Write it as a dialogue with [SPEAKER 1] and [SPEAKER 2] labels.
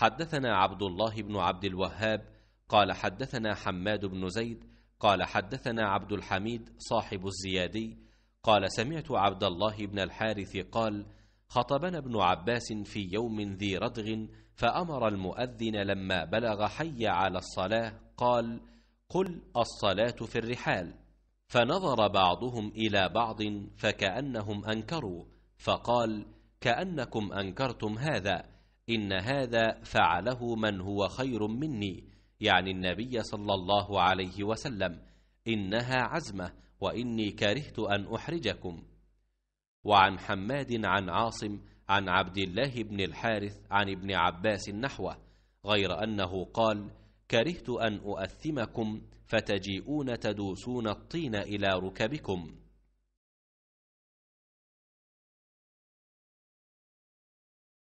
[SPEAKER 1] حدثنا عبد الله بن عبد
[SPEAKER 2] الوهاب قال حدثنا حماد بن زيد قال حدثنا عبد الحميد صاحب الزيادي قال سمعت عبد الله بن الحارث قال خطبنا ابن عباس في يوم ذي ردغ فامر المؤذن لما بلغ حي على الصلاه قال قل الصلاه في الرحال فنظر بعضهم الى بعض فكانهم انكروا فقال كانكم انكرتم هذا إن هذا فعله من هو خير مني يعني النبي صلى الله عليه وسلم إنها عزمة وإني كرهت أن أحرجكم وعن حماد عن عاصم عن عبد الله بن الحارث عن ابن عباس نحوه غير أنه قال كرهت أن أؤثمكم فتجيئون تدوسون الطين إلى
[SPEAKER 1] ركبكم